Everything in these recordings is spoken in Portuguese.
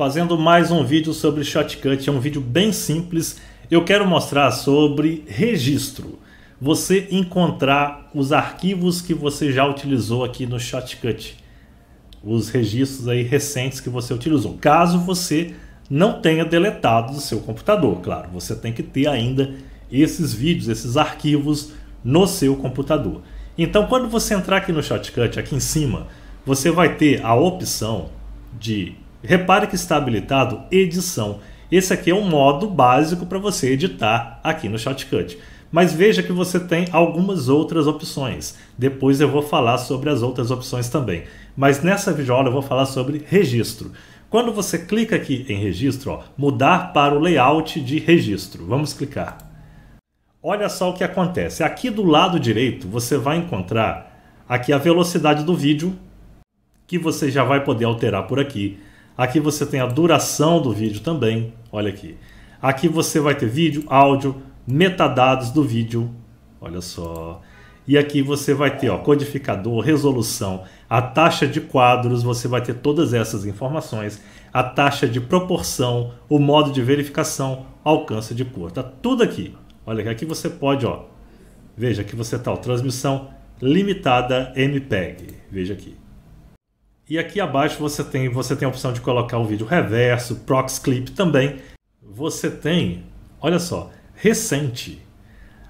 fazendo mais um vídeo sobre Shotcut. É um vídeo bem simples. Eu quero mostrar sobre registro. Você encontrar os arquivos que você já utilizou aqui no Shotcut. Os registros aí recentes que você utilizou. Caso você não tenha deletado do seu computador, claro. Você tem que ter ainda esses vídeos, esses arquivos no seu computador. Então, quando você entrar aqui no Shotcut, aqui em cima, você vai ter a opção de Repare que está habilitado edição. Esse aqui é um modo básico para você editar aqui no Shotcut. Mas veja que você tem algumas outras opções. Depois eu vou falar sobre as outras opções também. Mas nessa videoaula eu vou falar sobre registro. Quando você clica aqui em registro, ó, mudar para o layout de registro. Vamos clicar. Olha só o que acontece. Aqui do lado direito você vai encontrar aqui a velocidade do vídeo que você já vai poder alterar por aqui Aqui você tem a duração do vídeo também. Olha aqui. Aqui você vai ter vídeo, áudio, metadados do vídeo. Olha só. E aqui você vai ter ó, codificador, resolução, a taxa de quadros, você vai ter todas essas informações, a taxa de proporção, o modo de verificação, alcance de cor. Tá tudo aqui. Olha aqui aqui você pode, ó. Veja que você tá ó, transmissão limitada MPEG. Veja aqui. E aqui abaixo você tem, você tem a opção de colocar o vídeo reverso, prox clip também. Você tem, olha só, recente.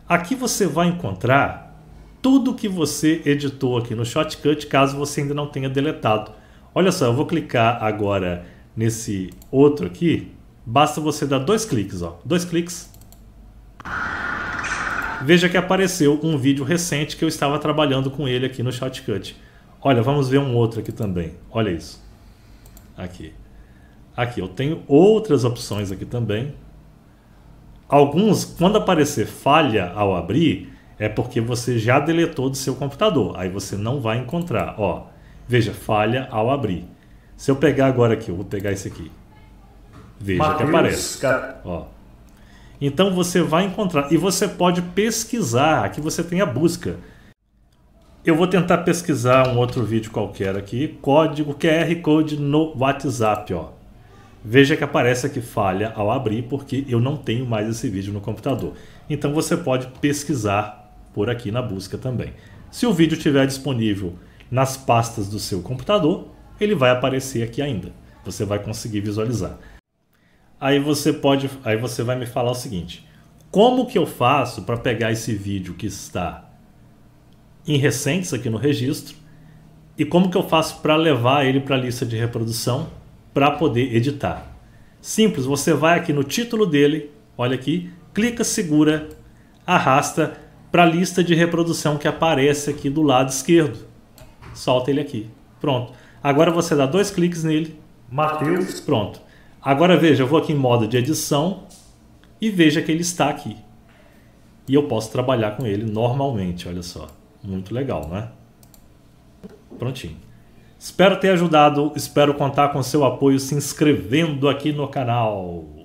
Aqui você vai encontrar tudo que você editou aqui no Shotcut, caso você ainda não tenha deletado. Olha só, eu vou clicar agora nesse outro aqui. Basta você dar dois cliques, ó. Dois cliques. Veja que apareceu um vídeo recente que eu estava trabalhando com ele aqui no Shotcut. Olha, vamos ver um outro aqui também. Olha isso. Aqui. Aqui, eu tenho outras opções aqui também. Alguns, quando aparecer falha ao abrir, é porque você já deletou do seu computador. Aí você não vai encontrar. Ó, veja, falha ao abrir. Se eu pegar agora aqui, eu vou pegar esse aqui. Veja Mateus, que aparece. Ó. Então você vai encontrar. E você pode pesquisar. Aqui você tem a busca. Eu vou tentar pesquisar um outro vídeo qualquer aqui. Código QR Code no WhatsApp, ó. Veja que aparece aqui falha ao abrir, porque eu não tenho mais esse vídeo no computador. Então você pode pesquisar por aqui na busca também. Se o vídeo estiver disponível nas pastas do seu computador, ele vai aparecer aqui ainda. Você vai conseguir visualizar. Aí você pode, aí você vai me falar o seguinte: como que eu faço para pegar esse vídeo que está em recentes aqui no registro e como que eu faço para levar ele para a lista de reprodução para poder editar. Simples, você vai aqui no título dele, olha aqui, clica, segura, arrasta para a lista de reprodução que aparece aqui do lado esquerdo. Solta ele aqui. Pronto. Agora você dá dois cliques nele. Mateus. Pronto. Agora veja, eu vou aqui em modo de edição e veja que ele está aqui. E eu posso trabalhar com ele normalmente, olha só. Muito legal, né? Prontinho. Espero ter ajudado, espero contar com seu apoio se inscrevendo aqui no canal.